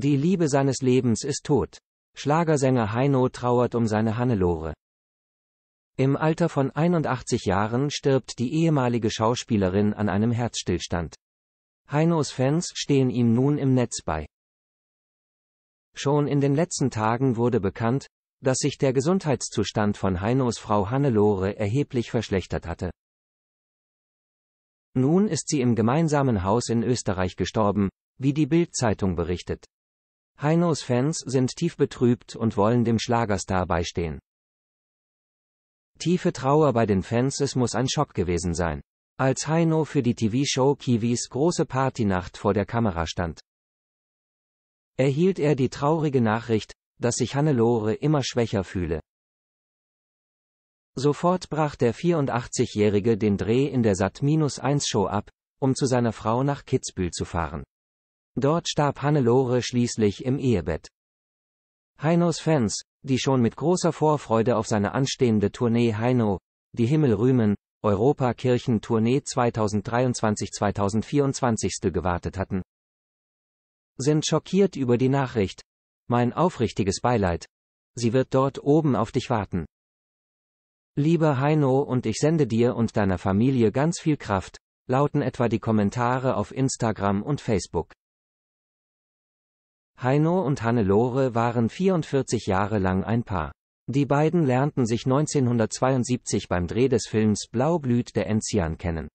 Die Liebe seines Lebens ist tot. Schlagersänger Heino trauert um seine Hannelore. Im Alter von 81 Jahren stirbt die ehemalige Schauspielerin an einem Herzstillstand. Heinos Fans stehen ihm nun im Netz bei. Schon in den letzten Tagen wurde bekannt, dass sich der Gesundheitszustand von Heinos Frau Hannelore erheblich verschlechtert hatte. Nun ist sie im gemeinsamen Haus in Österreich gestorben, wie die Bild-Zeitung berichtet. Heinos Fans sind tief betrübt und wollen dem Schlagerstar beistehen. Tiefe Trauer bei den Fans, es muss ein Schock gewesen sein. Als Heino für die TV-Show Kiwis große Partynacht vor der Kamera stand, erhielt er die traurige Nachricht, dass sich Hannelore immer schwächer fühle. Sofort brach der 84-Jährige den Dreh in der Sat-1-Show ab, um zu seiner Frau nach Kitzbühel zu fahren. Dort starb Hannelore schließlich im Ehebett. Heinos Fans, die schon mit großer Vorfreude auf seine anstehende Tournee Heino, die Himmel rühmen, Europa Kirchen Tournee 2023-2024 gewartet hatten, sind schockiert über die Nachricht. Mein aufrichtiges Beileid. Sie wird dort oben auf dich warten. Lieber Heino und ich sende dir und deiner Familie ganz viel Kraft, lauten etwa die Kommentare auf Instagram und Facebook. Heino und Hannelore waren 44 Jahre lang ein Paar. Die beiden lernten sich 1972 beim Dreh des Films Blau blüht der Enzian kennen.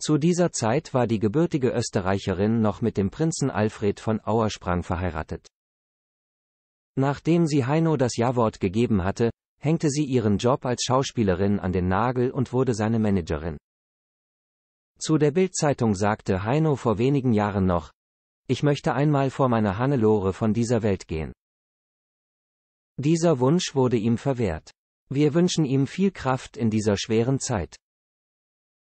Zu dieser Zeit war die gebürtige Österreicherin noch mit dem Prinzen Alfred von Auersprang verheiratet. Nachdem sie Heino das Jawort gegeben hatte, hängte sie ihren Job als Schauspielerin an den Nagel und wurde seine Managerin. Zu der Bildzeitung sagte Heino vor wenigen Jahren noch, ich möchte einmal vor meiner Hannelore von dieser Welt gehen. Dieser Wunsch wurde ihm verwehrt. Wir wünschen ihm viel Kraft in dieser schweren Zeit.